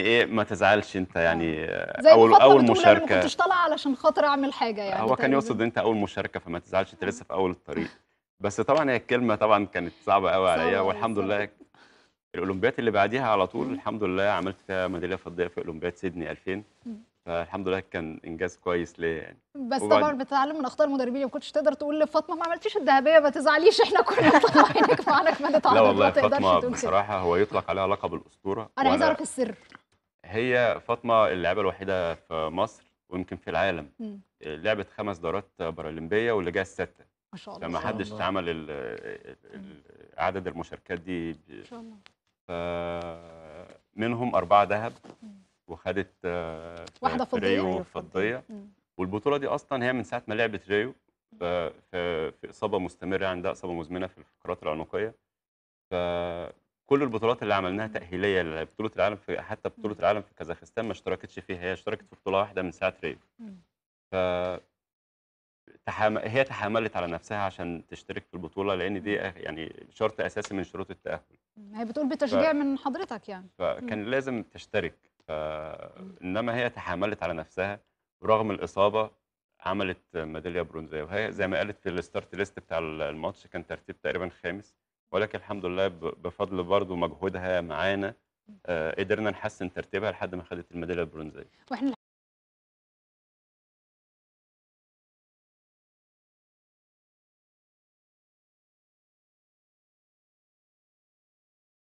ايه ما تزعلش انت آه. يعني زي اول اول مشاركه انا ما كنتش طالعه علشان خاطر اعمل حاجه يعني هو كان طيب. يقصد انت اول مشاركه فما تزعلش انت آه. لسه في اول الطريق بس طبعا هي الكلمه طبعا كانت صعبه قوي عليا والحمد لله الاولمبيات اللي بعديها على طول الحمد لله عملت فيها ميداليه فضيه في اولمبيات سيدني 2000 فالحمد لله كان انجاز كويس ليا يعني بس طبعا بتتعلم من اخطاء المدربين ما كنتش تقدر تقول لفاطمه ما عملتيش الذهبيه ما تزعليش احنا كنا طالعينك معانا كمان لا والله فاطمه بصراحه هو يطلق عليها لقب الاسطوره انا عايز اعرف السر هي فاطمه اللعبة الوحيده في مصر ويمكن في العالم مم. آه، لعبت خمس دورات بارالمبيه واللي جايه السته ما شاء الله فما حدش عمل عدد المشاركات دي ما شاء الله فمنهم اربعه ذهب وخدت آه، واحده فضيه ريو أيوة، فضيه والبطوله دي اصلا هي من ساعه ما لعبت ريو في اصابه مستمره عندها اصابه مزمنه في الفقرات العنقيه ف كل البطولات اللي عملناها تاهيليه لبطوله العالم في حتى بطوله العالم في كازاخستان ما اشتركتش فيها هي اشتركت في بطوله واحده من ساعه ريو ف هي تحاملت على نفسها عشان تشترك في البطوله لان دي يعني شرط اساسي من شروط التاهل هي بتقول بتشجيع ف... من حضرتك يعني فكان لازم تشترك ف... انما هي تحاملت على نفسها ورغم الاصابه عملت ميداليه برونزيه وهي زي ما قالت في الستارت ليست بتاع الماتش كان ترتيب تقريبا خامس ولكن الحمد لله بفضل برضو مجهودها معانا آه، قدرنا نحسن ترتيبها لحد ما خدت الميداليه البرونزيه واحنا